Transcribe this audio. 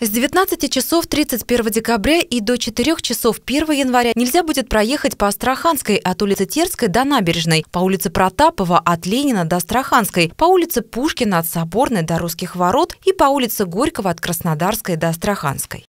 С 19 часов 31 декабря и до 4 часов 1 января нельзя будет проехать по Астраханской от улицы Терской до Набережной, по улице Протапова от Ленина до Астраханской, по улице Пушкина от Соборной до Русских ворот и по улице Горького от Краснодарской до Астраханской.